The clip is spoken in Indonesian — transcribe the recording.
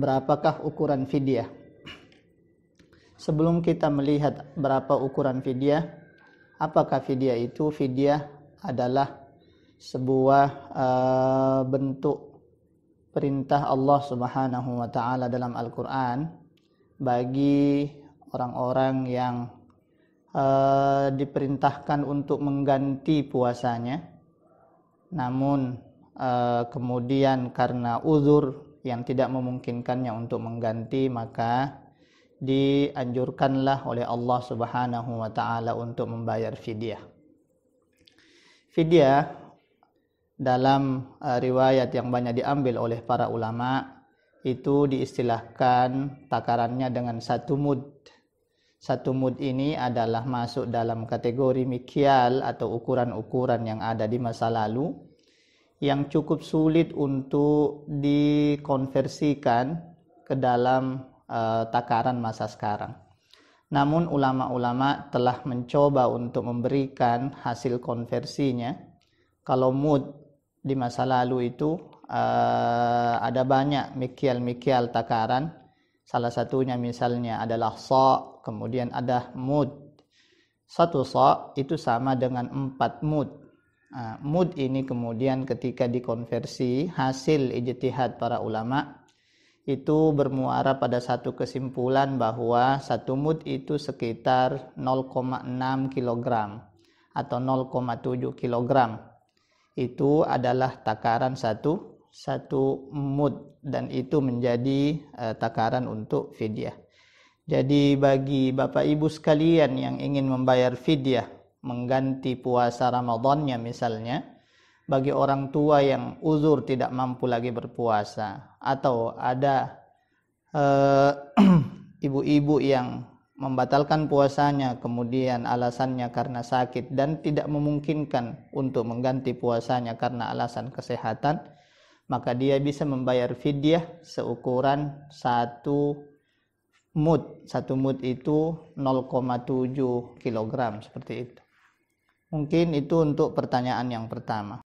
berapakah ukuran fidyah? Sebelum kita melihat berapa ukuran fidyah, apakah fidyah itu? Fidyah adalah sebuah uh, bentuk perintah Allah Subhanahu wa taala dalam Al-Qur'an bagi orang-orang yang uh, diperintahkan untuk mengganti puasanya namun uh, kemudian karena uzur yang tidak memungkinkannya untuk mengganti maka dianjurkanlah oleh Allah Subhanahu wa taala untuk membayar fidyah. Fidyah dalam eh, riwayat yang banyak diambil oleh para ulama itu diistilahkan takarannya dengan satu mud. Satu mud ini adalah masuk dalam kategori mikial atau ukuran-ukuran yang ada di masa lalu yang cukup sulit untuk dikonversikan ke dalam uh, takaran masa sekarang. Namun ulama-ulama telah mencoba untuk memberikan hasil konversinya. Kalau mood di masa lalu itu uh, ada banyak mikial-mikial takaran. Salah satunya misalnya adalah so, kemudian ada mood. Satu so itu sama dengan empat mood Ah, mud ini kemudian ketika dikonversi hasil ijtihad para ulama itu bermuara pada satu kesimpulan bahwa satu mud itu sekitar 0,6 kg atau 0,7 kg itu adalah takaran satu satu mud dan itu menjadi uh, takaran untuk fidyah. Jadi bagi Bapak Ibu sekalian yang ingin membayar fidyah mengganti puasa Ramadannya misalnya bagi orang tua yang uzur tidak mampu lagi berpuasa atau ada eh, ibu-ibu eh, yang membatalkan puasanya kemudian alasannya karena sakit dan tidak memungkinkan untuk mengganti puasanya karena alasan kesehatan maka dia bisa membayar fidyah seukuran satu mud satu mud itu 0,7 kg seperti itu Mungkin itu untuk pertanyaan yang pertama.